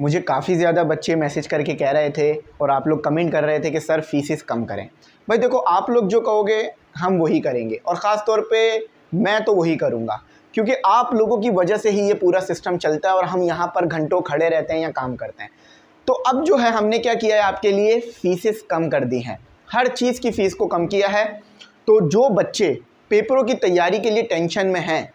मुझे काफ़ी ज़्यादा बच्चे मैसेज करके कह रहे थे और आप लोग कमेंट कर रहे थे कि सर फीसिस कम करें भाई देखो आप लोग जो कहोगे हम वही करेंगे और ख़ास तौर पे मैं तो वही करूँगा क्योंकि आप लोगों की वजह से ही ये पूरा सिस्टम चलता है और हम यहाँ पर घंटों खड़े रहते हैं या काम करते हैं तो अब जो है हमने क्या किया है आपके लिए फीसिस कम कर दी हैं हर चीज़ की फ़ीस को कम किया है तो जो बच्चे पेपरों की तैयारी के लिए टेंशन में हैं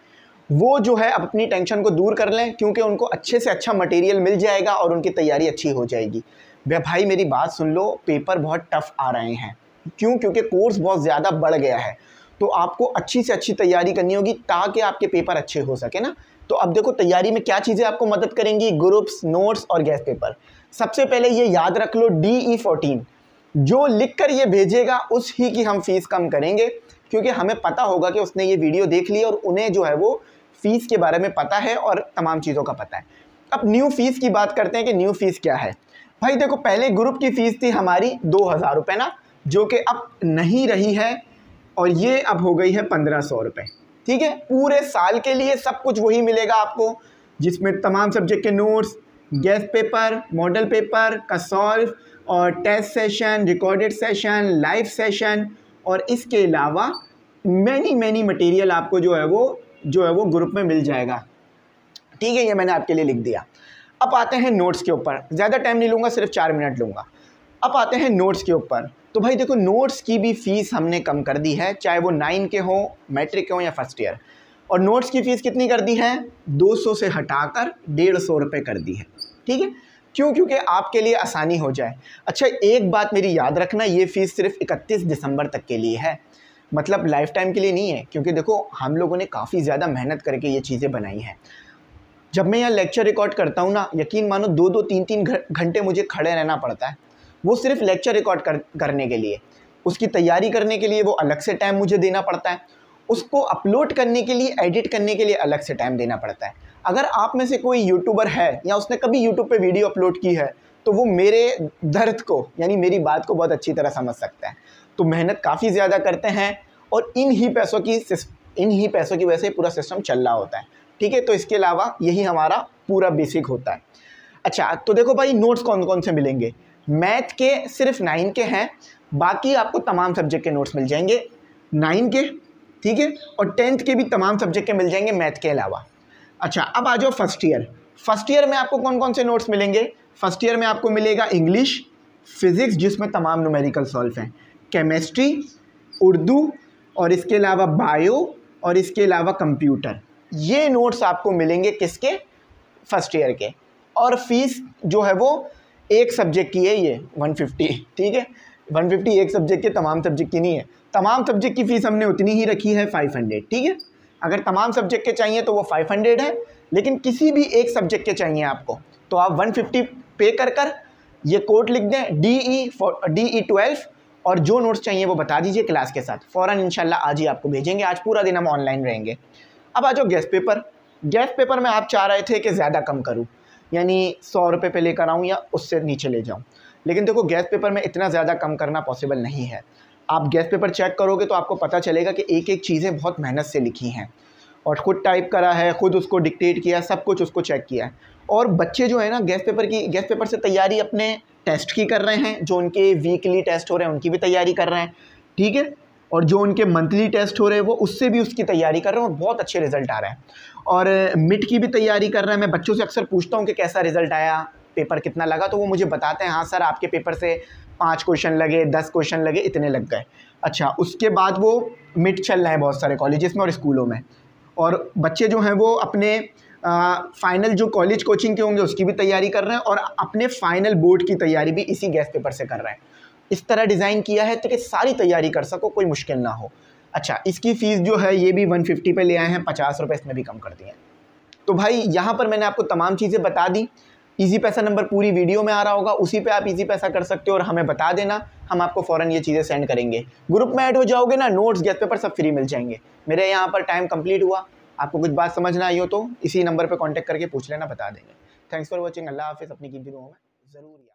वो जो है अपनी टेंशन को दूर कर लें क्योंकि उनको अच्छे से अच्छा मटेरियल मिल जाएगा और उनकी तैयारी अच्छी हो जाएगी भैया भाई मेरी बात सुन लो पेपर बहुत टफ आ रहे हैं क्यों क्योंकि कोर्स बहुत ज़्यादा बढ़ गया है तो आपको अच्छी से अच्छी तैयारी करनी होगी ताकि आपके पेपर अच्छे हो सके ना तो अब देखो तैयारी में क्या चीज़ें आपको मदद करेंगी ग्रुप्स नोट्स और गैस पेपर सबसे पहले ये याद रख लो डी ई फोर्टीन जो लिख कर ये भेजेगा उस ही की हम फीस कम करेंगे क्योंकि हमें पता होगा कि उसने ये वीडियो देख ली और उन्हें जो है वो फ़ीस के बारे में पता है और तमाम चीज़ों का पता है अब न्यू फ़ीस की बात करते हैं कि न्यू फ़ीस क्या है भाई देखो पहले ग्रुप की फ़ीस थी हमारी दो हज़ार रुपये ना जो कि अब नहीं रही है और ये अब हो गई है पंद्रह सौ रुपये ठीक है पूरे साल के लिए सब कुछ वही मिलेगा आपको जिसमें तमाम सब्जेक्ट के notes guess paper model paper का सॉल्व और test session recorded session live session और इसके अलावा मैनी मैनी मटेरियल आपको जो है वो जो है वो ग्रुप में मिल जाएगा ठीक है ये मैंने आपके लिए लिख दिया अब आते हैं नोट्स के ऊपर ज़्यादा टाइम नहीं लूँगा सिर्फ चार मिनट लूँगा अब आते हैं नोट्स के ऊपर तो भाई देखो नोट्स की भी फ़ीस हमने कम कर दी है चाहे वो नाइन के हों मैट्रिक के हों या फर्स्ट ईयर और नोट्स की फ़ीस कितनी कर दी है 200 से हटाकर डेढ़ सौ रुपये कर दी है ठीक है क्यों क्योंकि आपके लिए आसानी हो जाए अच्छा एक बात मेरी याद रखना ये फ़ीस सिर्फ 31 दिसंबर तक के लिए है मतलब लाइफ टाइम के लिए नहीं है क्योंकि देखो हम लोगों ने काफ़ी ज़्यादा मेहनत करके ये चीज़ें बनाई हैं जब मैं यहाँ लेक्चर रिकॉर्ड करता हूँ ना यकीन मानो दो दो तीन तीन घंटे मुझे खड़े रहना पड़ता है वो सिर्फ लेक्चर रिकॉर्ड कर, करने के लिए उसकी तैयारी करने के लिए वो अलग से टाइम मुझे देना पड़ता है उसको अपलोड करने के लिए एडिट करने के लिए अलग से टाइम देना पड़ता है अगर आप में से कोई यूट्यूबर है या उसने कभी यूट्यूब पे वीडियो अपलोड की है तो वो मेरे दर्द को यानी मेरी बात को बहुत अच्छी तरह समझ सकता है तो मेहनत काफ़ी ज़्यादा करते हैं और इन ही पैसों की इन ही पैसों की वजह से पूरा सिस्टम चल रहा होता है ठीक है तो इसके अलावा यही हमारा पूरा बेसिक होता है अच्छा तो देखो भाई नोट्स कौन कौन से मिलेंगे मैथ के सिर्फ नाइन के हैं बाकी आपको तमाम सब्जेक्ट के नोट्स मिल जाएंगे नाइन के ठीक है और टेंथ के भी तमाम सब्जेक्ट के मिल जाएंगे मैथ के अलावा अच्छा अब आ जाओ फर्स्ट ईयर फर्स्ट ईयर में आपको कौन कौन से नोट्स मिलेंगे फर्स्ट ईयर में आपको मिलेगा इंग्लिश फिज़िक्स जिसमें तमाम नोमेरिकल सॉल्व हैं केमिस्ट्री उर्दू और इसके अलावा बायो और इसके अलावा कंप्यूटर ये नोट्स आपको मिलेंगे किसके फर्स्ट ईयर के और फीस जो है वो एक सब्जेक्ट की है ये वन फिफ्टी ठीक है वन फिफ्टी एक सब्जेक्ट के तमाम सब्जेक्ट की नहीं है तमाम सब्जेक्ट की फ़ीस हमने उतनी ही रखी है फाइव हंड्रेड ठीक है अगर तमाम सब्जेक्ट के चाहिए तो वो फाइव हंड्रेड है लेकिन किसी भी एक सब्जेक्ट के चाहिए आपको तो आप वन फिफ्टी पे कर कर ये कोड लिख दें D E for D E twelve और जो नोट्स चाहिए वो बता दीजिए क्लास के साथ फ़ौर इन आज ही आपको भेजेंगे आज पूरा दिन हम ऑनलाइन रहेंगे अब आ जाओ गेस्ट पेपर गेस्ट पेपर में आप चाह रहे थे कि ज़्यादा कम करूँ यानी सौ रुपये पे लेकर आऊँ या उससे नीचे ले जाऊँ लेकिन देखो गैस पेपर में इतना ज़्यादा कम करना पॉसिबल नहीं है आप गेस्ट पेपर चेक करोगे तो आपको पता चलेगा कि एक एक चीज़ें बहुत मेहनत से लिखी हैं और खुद टाइप करा है ख़ुद उसको डिक्टेट किया सब कुछ उसको चेक किया है और बच्चे जो है ना गैस पेपर की गैस पेपर से तैयारी अपने टेस्ट की कर रहे हैं जो उनके वीकली टेस्ट हो रहे हैं उनकी भी तैयारी कर रहे हैं ठीक है और जो उनके मंथली टेस्ट हो रहे हैं वो उससे भी उसकी तैयारी कर रहे हैं और बहुत अच्छे रिजल्ट आ रहे हैं और मिट की भी तैयारी कर रहे हैं मैं बच्चों से अक्सर पूछता हूँ कि कैसा रिजल्ट आया पेपर कितना लगा तो वो मुझे बताते हैं हाँ सर आपके पेपर से पाँच क्वेश्चन लगे दस क्वेश्चन लगे इतने लग गए अच्छा उसके बाद वो मिट चल रहे हैं बहुत सारे कॉलेजेस में और स्कूलों में और बच्चे जो हैं वो अपने फ़ाइनल जो कॉलेज कोचिंग के होंगे उसकी भी तैयारी कर रहे हैं और अपने फ़ाइनल बोर्ड की तैयारी भी इसी गैस पेपर से कर रहे हैं इस तरह डिज़ाइन किया है तो कि सारी तैयारी कर सको कोई मुश्किल ना हो अच्छा इसकी फ़ीस जो है ये भी वन फिफ्टी पे ले आए हैं पचास रुपये इसमें भी कम कर दिए हैं तो भाई यहाँ पर मैंने आपको तमाम चीज़ें बता दी ईजी पैसा नंबर पूरी वीडियो में आ रहा होगा उसी पे आप ईजी पैसा कर सकते हो और हमें बता देना हम आपको फ़ौरन ये चीज़ें सेंड करेंगे ग्रुप में ऐड हो जाओगे ना नोट्स गैस पेपर सब फ्री मिल जाएंगे मेरे यहाँ पर टाइम कम्प्लीट हुआ आपको कुछ बात समझ ना आई हो तो इसी नंबर पर कॉन्टैक्ट करके पूछ लेना बता देंगे थैंक्स फॉर वॉचिंग अल्लाह हाफिज़ अपनी कीमती दुआओं में ज़रूर